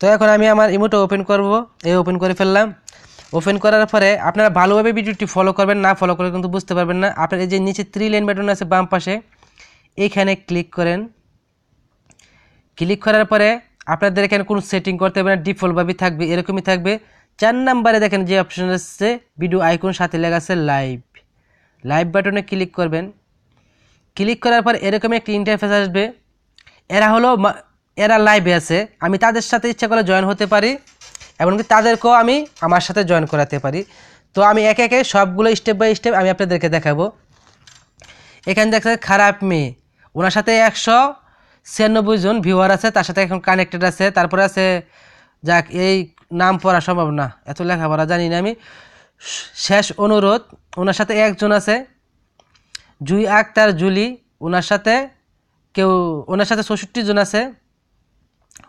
তো এখন আমি আমার ইমোটো ওপেন করব এই ওপেন করে ফেললাম ওপেন করার পরে আপনারা ভালোভাবে ভিডিওটি ফলো করবেন না ফলো করলে কিন্তু বুঝতে পারবেন না আপনার এই যে নিচে থ্রি লেন বেটন আছে বাম পাশে এখানে ক্লিক করেন ক্লিক করার পরে আপনাদের এখানে কোনো সেটিং করতে হবে না ডিফল্টভাবে থাকবে এরকমই থাকবে চার নাম্বারে দেখেন যে অপশান আসছে ভিডিও আইকন সাথে লেখা আছে লাইভ লাইভ বাটনে ক্লিক করবেন ক্লিক করার পর এরকমই একটি ইন্টারফেস আসবে এরা হলো এরা লাইভে আছে আমি তাদের সাথে ইচ্ছা করলে জয়েন হতে পারি এমনকি তাদেরকেও আমি আমার সাথে জয়েন করাতে পারি তো আমি একে একে সবগুলো স্টেপ বাই স্টেপ আমি আপনাদেরকে দেখাবো এখানে দেখছে খারাপ মেয়ে ওনার সাথে একশো ছিয়ানব্বই জন ভিউয়ার আছে তার সাথে এখন কানেক্টেড আছে তারপরে আছে যাক এই নাম পড়া সম্ভব না এত লেখাপড়া জানি না আমি শেষ অনুরোধ ওনার সাথে একজন আছে জুই আক্তার জুলি ওনার সাথে কেউ ওনার সাথে চৌষট্টি জন আছে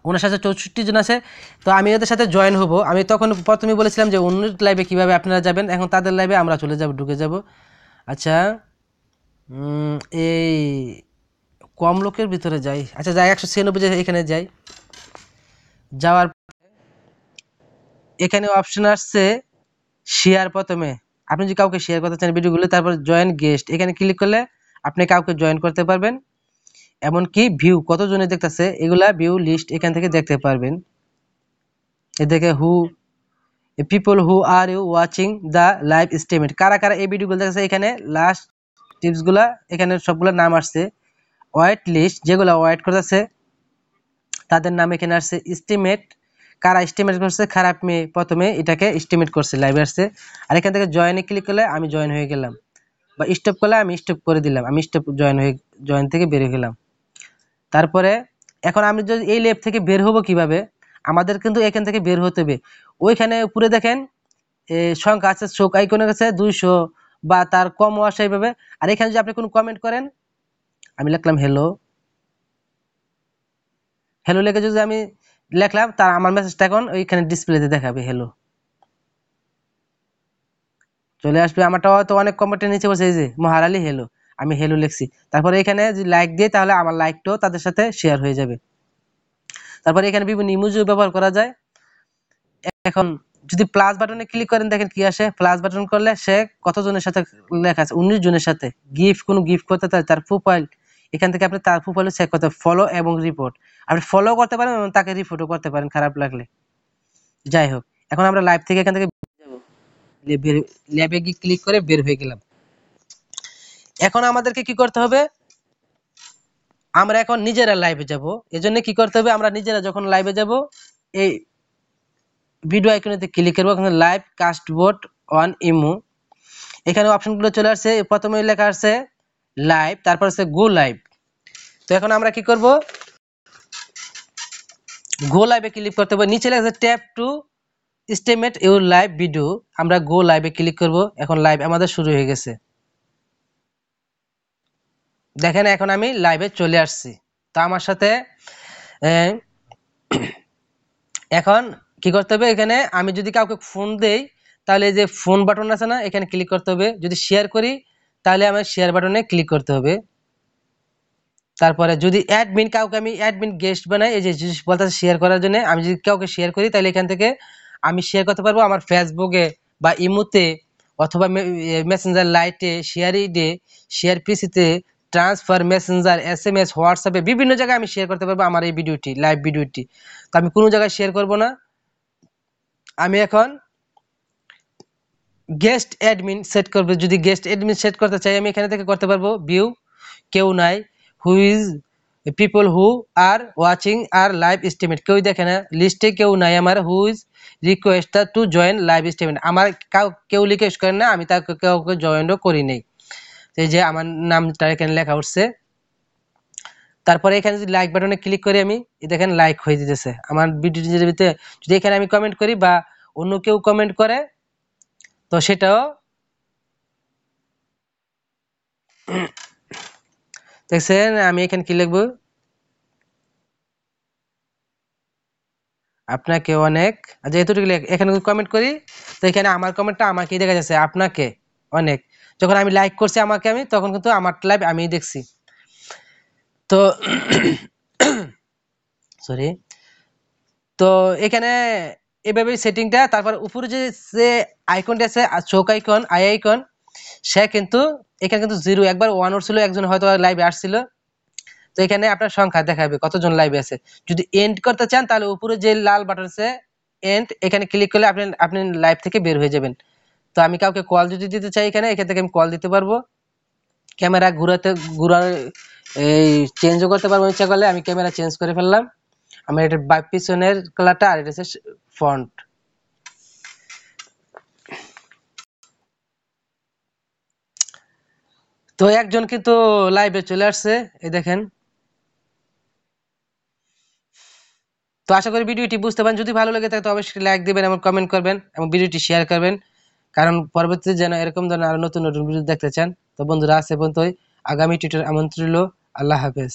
ওনার সাথে চৌষট্টি জন আছে তো আমি ওদের সাথে জয়েন হব আমি তখন প্রথমে বলেছিলাম যে অন্য লাইভে কীভাবে আপনারা যাবেন এখন তাদের লাইভে আমরা চলে যাব ঢুকে যাব আচ্ছা এই কম লোকের ভিতরে যাই আচ্ছা যাই একশো ছিয়ানব্বই এখানে যাই যাওয়ার এখানে অপশন আসছে শেয়ার প্রথমে আপনি যদি কাউকে শেয়ার করতে চান ভিডিওগুলো তারপর জয়েন গেস্ট এখানে ক্লিক করলে আপনি কাউকে জয়েন করতে পারবেন এমনকি ভিউ কতজনে দেখতেছে এগুলা ভিউ লিস্ট এখান থেকে দেখতে পারবেন এদিকে who people who are you watching the live stream কারা কারা এই ভিডিওগুলো দেখেছে এখানে লাস্ট টিপসগুলা এখানে সবগুলো নাম আসছে ওয়াইট লিস্ট যেগুলো ওয়াইট করতেছে তাদের নাম এখানে আসছে স্টিমেট কারা স্টিমেট করছে খারাপ মেয়ে প্রথমে এটাকে স্টিমেট করছে লাইভে আসছে আর এখান থেকে জয়েনে ক্লিক করলে আমি জয়েন হয়ে গেলাম বা স্টপ করলে আমি স্টপ করে দিলাম আমি স্টপ জয়েন হয়ে জয়েন থেকে বেরিয়ে গেলাম তারপরে এখন আমি যদি এই লেপ থেকে বের হব কিভাবে আমাদের কিন্তু এখান থেকে বের হতে হবে ওইখানে উপরে দেখেন সংখ্যা আছে শোক আইকনে কাছে দুইশো বা তার কম আসে এইভাবে আর এখানে যদি আপনি কোনো কমেন্ট করেন আমি লিখলাম হ্যালো হ্যালো লেখে যদি আমি লিখলাম তার আমার মেসেজটা এখন ওইখানে ডিসপ্লেতে দেখাবে হ্যালো চলে আসবে আমারটা হয়তো অনেক কমেন্টের নিচে বসে এই যে মহারালি হ্যালো আমি হ্যালো লিখছি তারপরে এখানে যদি লাইক দিই তাহলে আমার লাইকটাও তাদের সাথে শেয়ার হয়ে যাবে তারপরে এখানে বিভিন্ন ইমোজিও ব্যবহার করা যায় এখন যদি প্লাস বাটনে ক্লিক করেন দেখেন কি আসে প্লাস বাটন করলে সে কতজনের সাথে লেখা আছে উনিশ জনের সাথে গিফট কোনো গিফট করতে চায় তার প্রোফাইল এখান থেকে আপনি তার প্রোফাইল চেক করতে ফলো এবং রিপোর্ট আপনি ফলো করতে পারেন এবং তাকে রিপোর্টও করতে পারেন খারাপ লাগলে যাই হোক এখন আমরা লাইভ থেকে এখান থেকে ল্যাবে গিয়ে ক্লিক করে বের হয়ে গেলাম এখন আমাদেরকে কি করতে হবে আমরা এখন নিজেরা লাইভে যাব এজন্য কি করতে হবে আমরা নিজেরা যখন লাইভে যাব এই ভিডিও আইকনেতে ক্লিক করবো এখানে লাইভ কাস্ট বোর্ড অন ইমু এখানে অপশনগুলো চলে আসছে প্রথমে লেখা আসছে লাইভ তারপর আছে গো লাইভ তো এখন আমরা কি করব গো লাইভে ক্লিক করতে হবে নিচে লেখা আছে tap to start your live video আমরা গো লাইভে ক্লিক করব এখন লাইভ আমাদের শুরু হয়ে গেছে দেখেন এখন আমি লাইভে চলে আসছি তা আমার সাথে এখন কি করতে হবে এখানে আমি যদি কাউকে ফোন দেই তাহলে যে ফোন বাটন আছে না এখানে ক্লিক করতে হবে যদি শেয়ার করি তাহলে আমার শেয়ার বাটনে ক্লিক করতে হবে তারপরে যদি অ্যাডমিন কাউকে আমি অ্যাডমিন গেস্ট বানাই এই যে বলতে শেয়ার করার জন্য আমি যদি কাউকে শেয়ার করি তাহলে এখান থেকে আমি শেয়ার করতে পারবো আমার ফেসবুকে বা ইমোতে অথবা মেসেঞ্জার লাইটে শেয়ার ইডে শেয়ার পিসিতে transfer Messenger S M S হোয়াটসঅ্যাপে বিভিন্ন জায়গায় আমি শেয়ার করতে পারবো আমার এই ভিডিওটি লাইভ ভিডিওটি তো আমি কোনো জায়গায় শেয়ার করব না আমি এখন গেস্ট অ্যাডমিন সেট করবো যদি গেস্ট অ্যাডমিন সেট করতে চাই আমি এখানে থেকে করতে পারবো ভিউ কেউ নাই who is people who are watching are live stream কেউই দেখে না লিস্টে কেউ নাই আমার who is requested to join live stream আমার কেউ রিকোয়েস্ট করেন না আমি তাকে কাউকে জয়েনও করি নেই এই যে আমার নামটা এখানে লেখা উঠছে তারপরে এখানে যদি লাইক বাটনে ক্লিক করি আমি দেখেন লাইক হয়ে দিতেছে আমার ভিডিওটি যদি যদি এখানে আমি কমেন্ট করি বা অন্য কেউ কমেন্ট করে তো সেটাও দেখছেন আমি এখানে কি লিখবো আপনাকে অনেক যেহেতু আচ্ছা, এখানে কমেন্ট করি তো এখানে আমার কমেন্টটা আমাকেই দেখা যাচ্ছে আপনাকে অনেক যখন আমি লাইক করছি আমাকে আমি তখন কিন্তু আমার লাইভ আমি দেখছি তো সরি তো এখানে এভাবে সেটিংটা তারপর উপরে যে যে আইকনটা আছে চোখ আইকন আই আইকন সে কিন্তু এখানে কিন্তু জিরো একবার ওয়ান ওর ছিল একজন হয়তো লাইভে আসছিল তো এখানে আপনার সংখ্যা দেখাবে কতজন লাইভে আছে যদি এন্ড করতে চান তাহলে উপরে যে লাল বাটন আছে এন্ড এখানে ক্লিক করলে আপনি আপনি লাইভ থেকে বের হয়ে যাবেন তো আমি কাউকে কল যদি দিতে চাই এখানে এখান থেকে আমি কল দিতে পারবো ক্যামেরা ঘুরাতে ঘুরার এই চেঞ্জও করতে পারবো ইচ্ছা করলে আমি ক্যামেরা চেঞ্জ করে ফেললাম আমি এটা পিছনের কালারটা আর এটা ফন্ট তো একজন কিন্তু লাইভে চলে আসছে এই দেখেন তো আশা করি ভিডিওটি বুঝতে পারেন যদি ভালো লাগে থাকে তো অবশ্যই লাইক দেবেন এবং কমেন্ট করবেন এবং ভিডিওটি শেয়ার করবেন কারণ পরবর্তীতে যেন এরকম ধরনের আরো নতুন নতুন ভিডিও দেখতে চান তো বন্ধুরা এ পর্যন্তই আগামী টিউটোর আমন্ত্রিত আল্লাহ হাফেজ